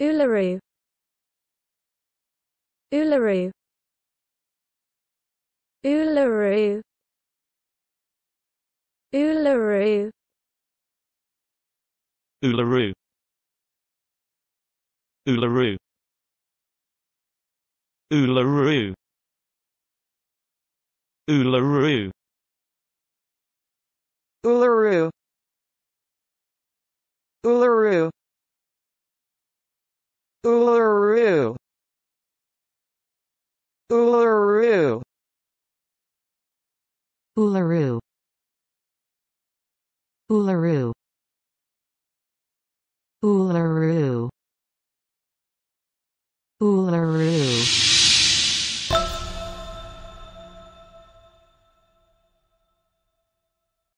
Uluru Uluru Uluru Uluru Uluru Uluru Uluru Uluru Uluru Uluru Uluru Uluru Uluru Uluru Uluru Uluru